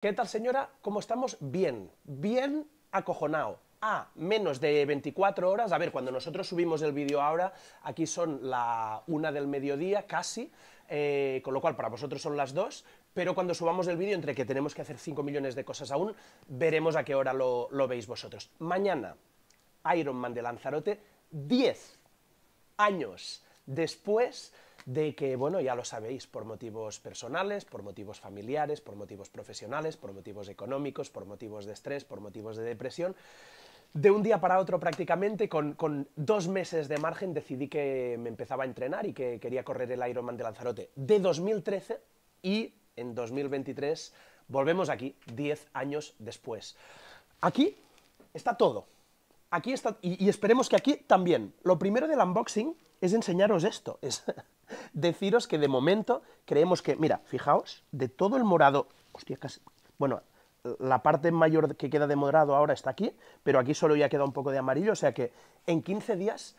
¿Qué tal señora? ¿Cómo estamos? Bien, bien acojonado. A menos de 24 horas, a ver, cuando nosotros subimos el vídeo ahora, aquí son la una del mediodía casi, eh, con lo cual para vosotros son las dos, pero cuando subamos el vídeo, entre que tenemos que hacer 5 millones de cosas aún, veremos a qué hora lo, veis vosotros. Mañana, Iron Man de Lanzarote, 10 años después de que, bueno, ya lo sabéis, por motivos personales, por motivos familiares, por motivos profesionales, por motivos económicos, por motivos de estrés, por motivos de depresión, de un día para otro prácticamente, con, dos meses de margen, decidí que me empezaba a entrenar y que quería correr el Ironman de Lanzarote de 2013 y en 2023 volvemos aquí, 10 años después. Aquí está todo. Aquí está, y esperemos que aquí también. Lo primero del unboxing es enseñaros esto, es deciros que de momento creemos que, mira, fijaos, de todo el morado, hostia, casi, bueno, la parte mayor que queda de morado ahora está aquí, pero aquí solo ya queda un poco de amarillo, o sea que en 15 días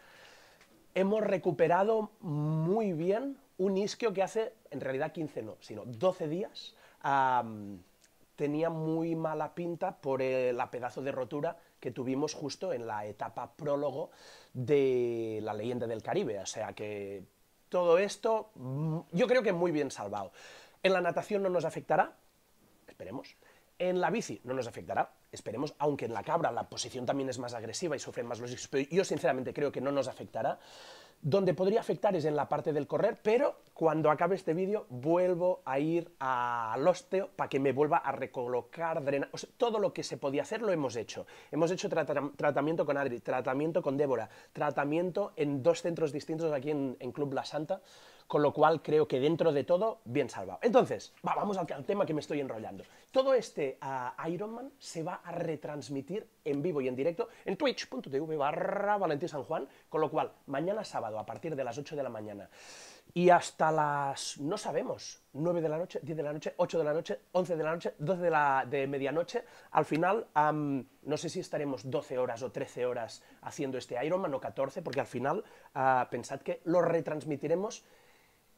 hemos recuperado muy bien un isquio que hace, en realidad 15 no, sino 12 días, tenía muy mala pinta por el la pedazo de rotura que tuvimos justo en la etapa prólogo de La leyenda del Caribe. O sea que todo esto mm, yo creo que muy bien salvado. En la natación no nos afectará, esperemos. En la bici no nos afectará, esperemos, aunque en la cabra la posición también es más agresiva y sufren más los pero yo sinceramente creo que no nos afectará. Donde podría afectar es en la parte del correr, pero cuando acabe este vídeo vuelvo a ir al osteo para que me vuelva a recolocar, drenar. todo lo que se podía hacer lo hemos hecho. Hemos hecho tratamiento con Adri, tratamiento con Débora, tratamiento en dos centros distintos aquí en Club La Santa con lo cual creo que dentro de todo, bien salvado. Entonces, vamos al, tema que me estoy enrollando. Todo este ah, Iron Ironman se va a retransmitir en vivo y en directo en twitch.tv barra San Juan, con lo cual, mañana sábado a partir de las 8 de la mañana y hasta las, no sabemos, 9 de la noche, 10 de la noche, 8 de la noche, 11 de la noche, 12 de, la, de medianoche. Al final, no sé si estaremos 12 horas o 13 horas haciendo este Ironman o 14, porque al final, ah, pensad que lo retransmitiremos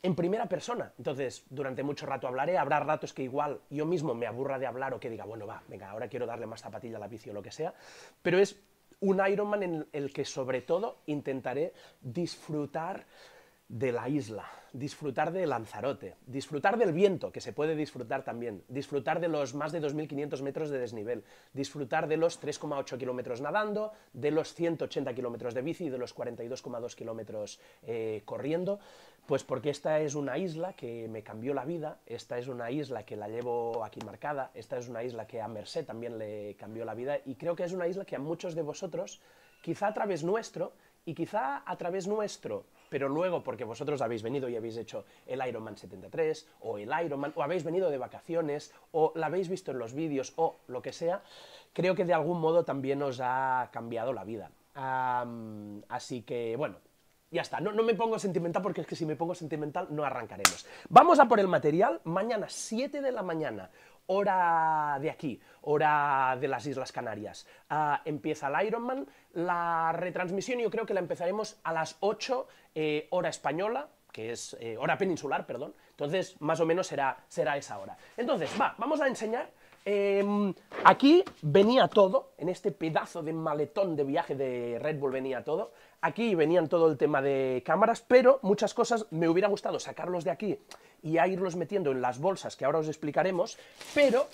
en primera persona. Entonces, durante mucho rato hablaré, habrá ratos que igual yo mismo me aburra de hablar o que diga, bueno, va, venga, ahora quiero darle más zapatilla a la bici o lo que sea, pero es un Ironman en el que sobre todo intentaré disfrutar de la isla, disfrutar de Lanzarote, disfrutar del viento, que se puede disfrutar también, disfrutar de los más de 2.500 metros de desnivel, disfrutar de los 3,8 kilómetros nadando, de los 180 kilómetros de bici y de los 42,2 kilómetros eh, corriendo. Pues porque esta es una isla que me cambió la vida, esta es una isla que la llevo aquí marcada, esta es una isla que a Merced también le cambió la vida y creo que es una isla que a muchos de vosotros, quizá a través nuestro y quizá a través nuestro, pero luego porque vosotros habéis venido y habéis hecho el Ironman 73 o el Ironman o habéis venido de vacaciones o la habéis visto en los vídeos o lo que sea, creo que de algún modo también os ha cambiado la vida. así que bueno, ya está, no, me pongo sentimental porque es que si me pongo sentimental no arrancaremos. Vamos a por el material mañana 7 de la mañana, hora de aquí, hora de las Islas Canarias. Ah, empieza el Ironman, la retransmisión yo creo que la empezaremos a las 8 eh, hora española, que es eh, hora peninsular, perdón. Entonces, más o menos será, será esa hora. Entonces, va, vamos a enseñar Em, aquí venía todo, en este pedazo de maletón de viaje de Red Bull venía todo. Aquí venían todo el tema de cámaras, pero muchas cosas me hubiera gustado sacarlos de aquí y a irlos metiendo en las bolsas que ahora os explicaremos, pero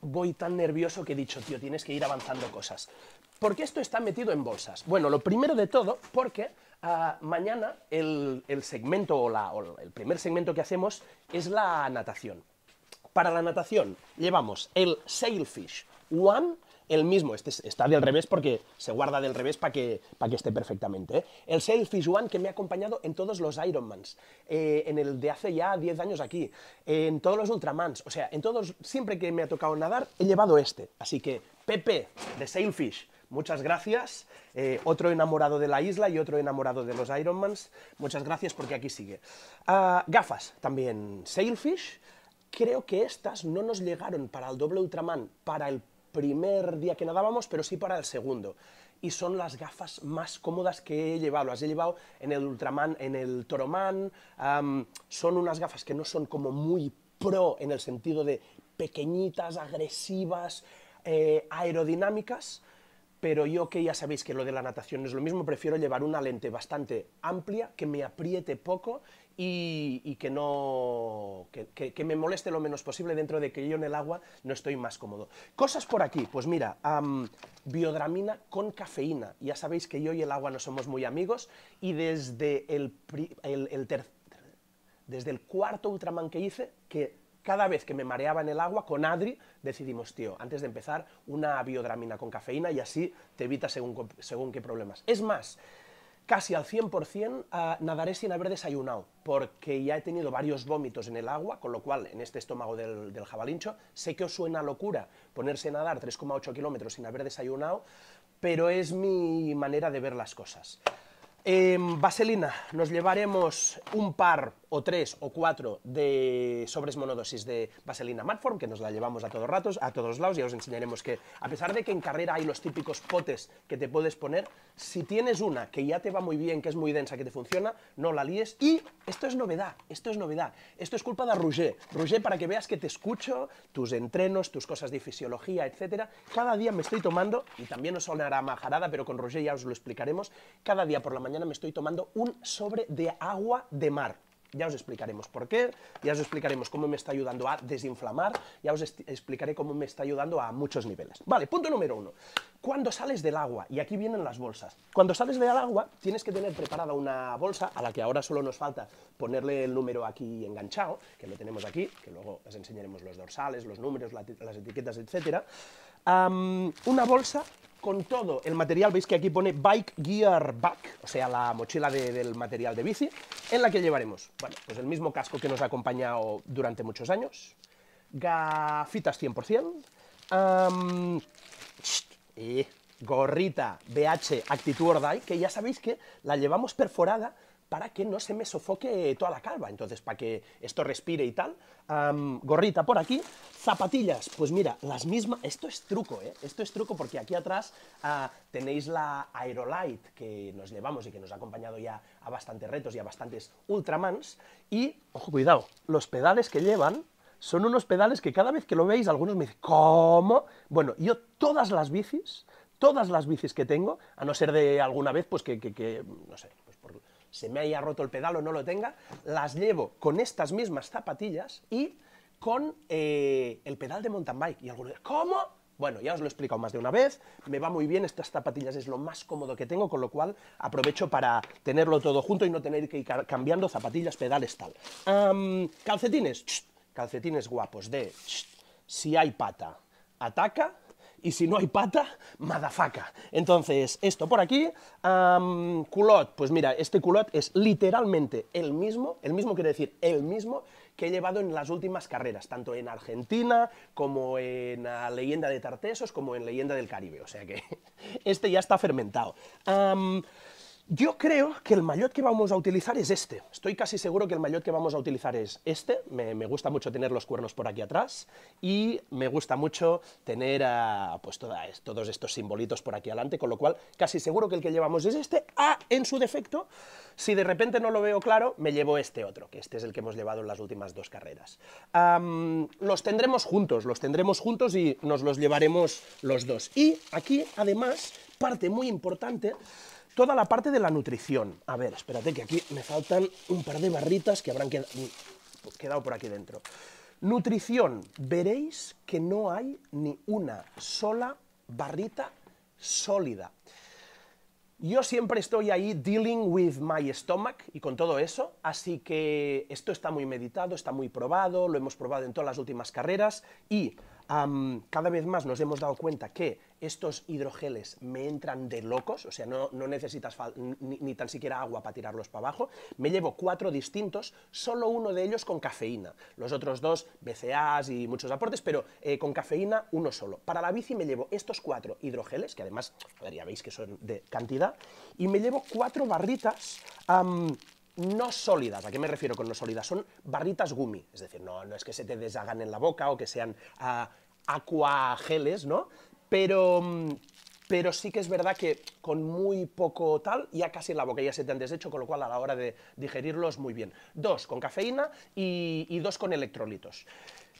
voy tan nervioso que he dicho, tío, tienes que ir avanzando cosas. ¿Por qué esto está metido en bolsas? Bueno, lo primero de todo, porque ah, mañana el, segmento o el primer segmento que hacemos es la natación. Para la natación llevamos el Sailfish One, el mismo, este está del revés porque se guarda del revés para que, que esté perfectamente. ¿eh? El Sailfish One que me ha acompañado en todos los Ironmans, eh, en el de hace ya 10 años aquí, en todos los Ultramans, o sea, en todos, siempre que me ha tocado nadar, he llevado este. Así que, Pepe, de Sailfish, muchas gracias. Eh, otro enamorado de la isla y otro enamorado de los Ironmans. Muchas gracias porque aquí sigue. Ah, gafas, también Sailfish creo que estas no nos llegaron para el doble Ultraman, para el primer día que nadábamos, pero sí para el segundo. Y son las gafas más cómodas que he llevado. Las he llevado en el Ultraman, en el Toroman. son unas gafas que no son como muy pro en el sentido de pequeñitas, agresivas, eh, aerodinámicas. Pero yo que ya sabéis que lo de la natación es lo mismo, prefiero llevar una lente bastante amplia, que me apriete poco y, que no que, me moleste lo menos posible dentro de que yo en el agua no estoy más cómodo. Cosas por aquí, pues mira, biodramina con cafeína. Ya sabéis que yo y el agua no somos muy amigos y desde el, desde el cuarto Ultraman que hice, que cada vez que me mareaba en el agua con Adri, decidimos, tío, antes de empezar, una biodramina con cafeína y así te evita según qué problemas. Es más, casi al 100% ah, nadaré sin haber desayunado, porque ya he tenido varios vómitos en el agua, con lo cual en este estómago del, del jabalincho sé que os suena locura ponerse a nadar 3,8 kilómetros sin haber desayunado, pero es mi manera de ver las cosas. Em, vaselina, nos llevaremos un par o tres o cuatro de sobres monodosis de vaselina Matform, que nos la llevamos a todos ratos, a todos lados, ya os enseñaremos que, a pesar de que en carrera hay los típicos potes que te puedes poner, si tienes una que ya te va muy bien, que es muy densa, que te funciona, no la líes. Y esto es novedad, esto es novedad, esto es culpa de Roger. Roger, para que veas que te escucho, tus entrenos, tus cosas de fisiología, etcétera, cada día me estoy tomando, y también os sonará majarada, pero con Roger ya os lo explicaremos, cada día por la mañana mañana me estoy tomando un sobre de agua de mar. Ya os explicaremos por qué, ya os explicaremos cómo me está ayudando a desinflamar, ya os explicaré cómo me está ayudando a muchos niveles. Vale, punto número uno. Cuando sales del agua, y aquí vienen las bolsas, cuando sales del agua tienes que tener preparada una bolsa a la que ahora solo nos falta ponerle el número aquí enganchado, que lo tenemos aquí, que luego os enseñaremos los dorsales, los números, las etiquetas, etcétera, una bolsa con todo el material, veis que aquí pone Bike Gear Back, o sea, la mochila del material de bici, en la que llevaremos, bueno, pues el mismo casco que nos ha acompañado durante muchos años, gafitas 100%, y gorrita BH Actitud Die, que ya sabéis que la llevamos perforada para que no se me sofoque toda la calva. Entonces, para que esto respire y tal. gorrita por aquí. Zapatillas, pues mira, las mismas. Esto es truco, ¿eh? Esto es truco porque aquí atrás ah, tenéis la Aerolite que nos llevamos y que nos ha acompañado ya a bastantes retos y a bastantes Ultramans. Y, ojo, cuidado, los pedales que llevan son unos pedales que cada vez que lo veis, algunos me dicen, ¿cómo? Bueno, yo todas las bicis, todas las bicis que tengo, a no ser de alguna vez, pues que no sé, se me haya roto el pedal o no lo tenga, las llevo con estas mismas zapatillas y con eh, el pedal de mountain bike. Y algunos ¿cómo? Bueno, ya os lo he explicado más de una vez, me va muy bien, estas zapatillas es lo más cómodo que tengo, con lo cual aprovecho para tenerlo todo junto y no tener que ir cambiando zapatillas, pedales, tal. calcetines, calcetines guapos de, si hay pata, ataca, y si no hay pata, madafaca. Entonces, esto por aquí, culot, pues mira, este culot es literalmente el mismo, el mismo quiere decir el mismo que he llevado en las últimas carreras, tanto en Argentina como en la Leyenda de Tartesos como en Leyenda del Caribe, o sea que este ya está fermentado. Yo creo que el maillot que vamos a utilizar es este. Estoy casi seguro que el maillot que vamos a utilizar es este. Me, gusta mucho tener los cuernos por aquí atrás y me gusta mucho tener ah, pues, todos estos simbolitos por aquí adelante, con lo cual casi seguro que el que llevamos es este. A, ah, en su defecto, si de repente no lo veo claro, me llevo este otro, que este es el que hemos llevado en las últimas dos carreras. los tendremos juntos, los tendremos juntos y nos los llevaremos los dos. Y aquí, además, parte muy importante toda la parte de la nutrición. A ver, espérate que aquí me faltan un par de barritas que habrán mm, pues quedado por aquí dentro. Nutrición, veréis que no hay ni una sola barrita sólida. Yo siempre estoy ahí dealing with my stomach y con todo eso, así que esto está muy meditado, está muy probado, lo hemos probado en todas las últimas carreras y cada vez más nos hemos dado cuenta que estos hidrogeles me entran de locos, o sea, no, necesitas ni, tan siquiera agua para tirarlos para abajo. Me llevo cuatro distintos, solo uno de ellos con cafeína. Los otros dos, BCAAs y muchos aportes, pero eh, con cafeína uno solo. Para la bici me llevo estos cuatro hidrogeles, que además, ya veis que son de cantidad, y me llevo cuatro barritas no sólidas. ¿A qué me refiero con no sólidas? Son barritas gumi, es decir, no, no es que se te deshagan en la boca o que sean acuageles, ah, ¿no? Pero, mm, pero sí que es verdad que con muy poco tal, ya casi en la boca ya se te han deshecho, con lo cual a la hora de digerirlos, muy bien. Dos con cafeína y dos con electrolitos.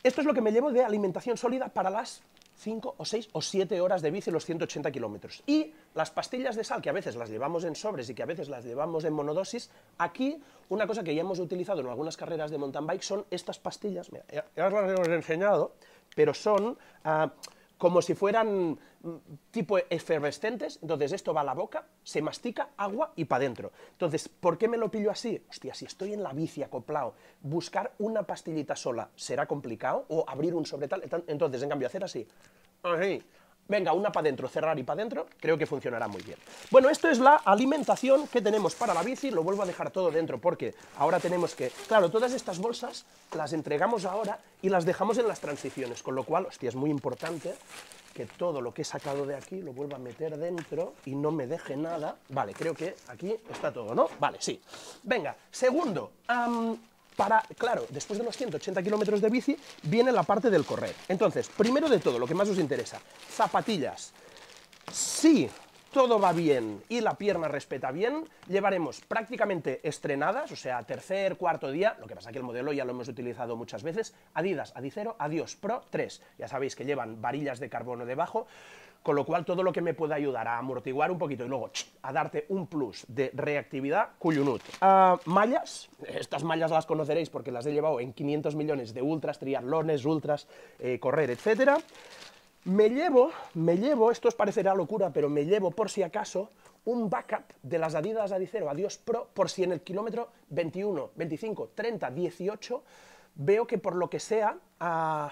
Esto es lo que me llevo de alimentación sólida para las 5 o 6 o 7 horas de bici los 180 kilómetros. Y las pastillas de sal, que a veces las llevamos en sobres y que a veces las llevamos en monodosis, aquí una cosa que ya hemos utilizado en algunas carreras de mountain bike son estas pastillas, mira, ya, eh, las hemos enseñado, pero son... Ah, como si fueran mm, tipo efervescentes, entonces esto va a la boca, se mastica, agua y para adentro. Entonces, ¿por qué me lo pillo así? Hostia, si estoy en la bici acoplado, buscar una pastillita sola será complicado, o abrir un sobre tal, entonces, en cambio, hacer así, así, Venga, una para adentro, cerrar y para adentro, creo que funcionará muy bien. Bueno, esto es la alimentación que tenemos para la bici, lo vuelvo a dejar todo dentro porque ahora tenemos que... Claro, todas estas bolsas las entregamos ahora y las dejamos en las transiciones, con lo cual, hostia, es muy importante que todo lo que he sacado de aquí lo vuelva a meter dentro y no me deje nada. Vale, creo que aquí está todo, ¿no? Vale, sí. Venga, segundo, para, claro, después de los 180 kilómetros de bici viene la parte del correr. Entonces, primero de todo, lo que más os interesa, zapatillas. Si todo va bien y la pierna respeta bien, llevaremos prácticamente estrenadas, o sea, tercer, cuarto día, lo que pasa que el modelo ya lo hemos utilizado muchas veces, Adidas, Adicero, Adios Pro 3. Ya sabéis que llevan varillas de carbono debajo, con lo cual todo lo que me pueda ayudar a amortiguar un poquito y luego a darte un plus de reactividad, cuyunut. Ah, mallas, estas mallas las conoceréis porque las he llevado en 500 millones de ultras, triatlones, ultras, eh, correr, etc. Me llevo, me llevo, esto os parecerá locura, pero me llevo por si acaso un backup de las Adidas Adicero adiós Pro por si en el kilómetro 21, 25, 30, 18 veo que por lo que sea... Ah,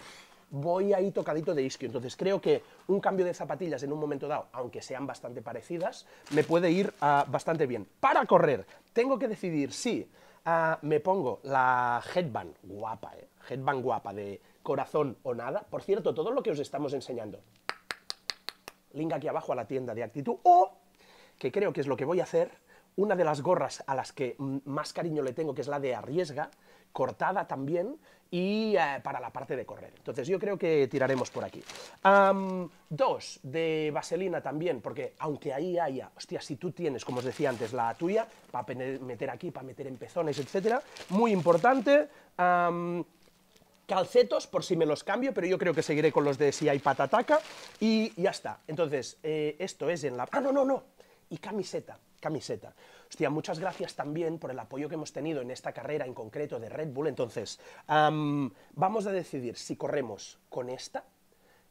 voy ahí tocadito de isquio. Entonces creo que un cambio de zapatillas en un momento dado, aunque sean bastante parecidas, me puede ir ah, bastante bien. Para correr, tengo que decidir si ah, me pongo la headband guapa, eh, headband guapa de corazón o nada. Por cierto, todo lo que os estamos enseñando, link aquí abajo a la tienda de actitud, o, que creo que es lo que voy a hacer, una de las gorras a las que más cariño le tengo, que es la de Arriesga, cortada también, y eh, para la parte de correr. Entonces yo creo que tiraremos por aquí. dos, de vaselina también, porque aunque ahí haya, hostia, si tú tienes, como os decía antes, la tuya, para meter aquí, para meter en pezones, etc., muy importante. calcetos por si me los cambio, pero yo creo que seguiré con los de si hay patataca y ya está. Entonces, eh, esto es en la... Ah, no, no, no. Y camiseta camiseta. Hostia, muchas gracias también por el apoyo que hemos tenido en esta carrera en concreto de Red Bull. Entonces, vamos a decidir si corremos con esta,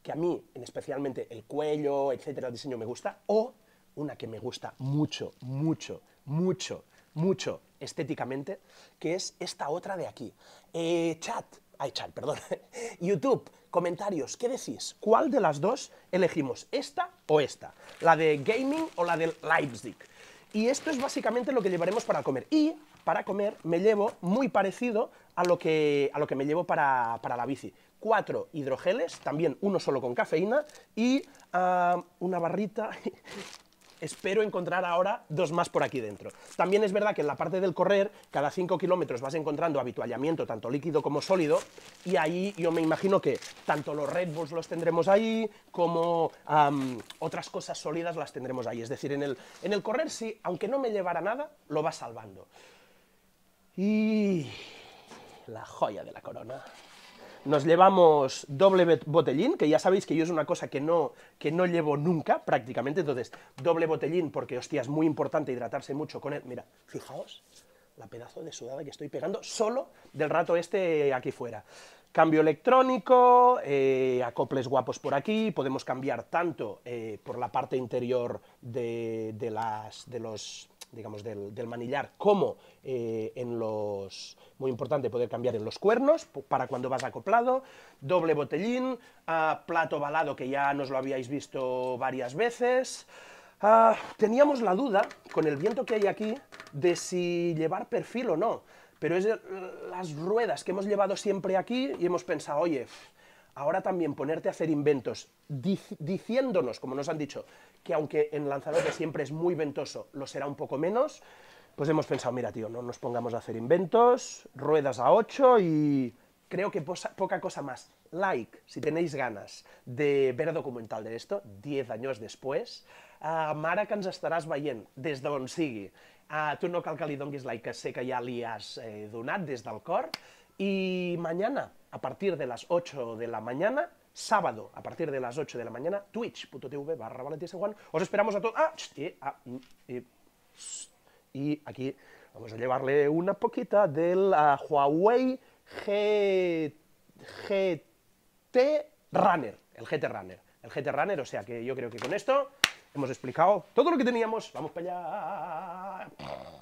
que a mí, en especialmente el cuello, etcétera, el diseño me gusta, o una que me gusta mucho, mucho, mucho, mucho estéticamente, que es esta otra de aquí. Eh, chat, ay, chat, perdón, YouTube, comentarios, ¿qué decís? ¿Cuál de las dos elegimos? ¿Esta o esta? ¿La de gaming o la del Leipzig? Y esto es básicamente lo que llevaremos para comer. Y para comer me llevo muy parecido a lo que, a lo que me llevo para, la bici. Cuatro hidrogeles, también uno solo con cafeína y ah, una barrita espero encontrar ahora dos más por aquí dentro. También es verdad que en la parte del correr, cada 5 kilómetros vas encontrando habituallamiento, tanto líquido como sólido, y ahí yo me imagino que tanto los Red Bulls los tendremos ahí, como otras cosas sólidas las tendremos ahí. Es decir, en el, en el correr sí, aunque no me llevara nada, lo va salvando. Y la joya de la corona nos llevamos doble botellín, que ya sabéis que yo es una cosa que no, que no llevo nunca prácticamente, entonces doble botellín porque, hostia, es muy importante hidratarse mucho con él. Mira, fijaos la pedazo de sudada que estoy pegando solo del rato este aquí fuera. Cambio electrónico, eh, acoples guapos por aquí, podemos cambiar tanto eh, por la parte interior de, las, de los digamos, del, manillar, como eh, en los, muy importante poder cambiar en los cuernos, para cuando vas acoplado, doble botellín, ah, plato balado que ya nos lo habíais visto varias veces. Ah, teníamos la duda, con el viento que hay aquí, de si llevar perfil o no, pero es las ruedas que hemos llevado siempre aquí y hemos pensado, oye, ahora también ponerte a hacer inventos diciéndonos, como nos han dicho, que aunque en Lanzarote siempre es muy ventoso, lo será un poco menos, pues hemos pensado, mira tío, no nos pongamos a hacer inventos, ruedas a 8 y creo que poca cosa más. Like, si tenéis ganas de ver documental de esto, 10 años después. Maracans estarás que desde estaràs veient no cal que like, sé que eh, donat cor, y mañana, a partir de las 8 de la mañana, sábado, a partir de las 8 de la mañana, twitch.tv barra Juan. Os esperamos a todos. Ah, ah mm, y, aquí vamos a llevarle una poquita del Huawei GT Runner, el GT Runner. El GT Runner, o sea que yo creo que con esto hemos explicado todo lo que teníamos. Vamos para allá.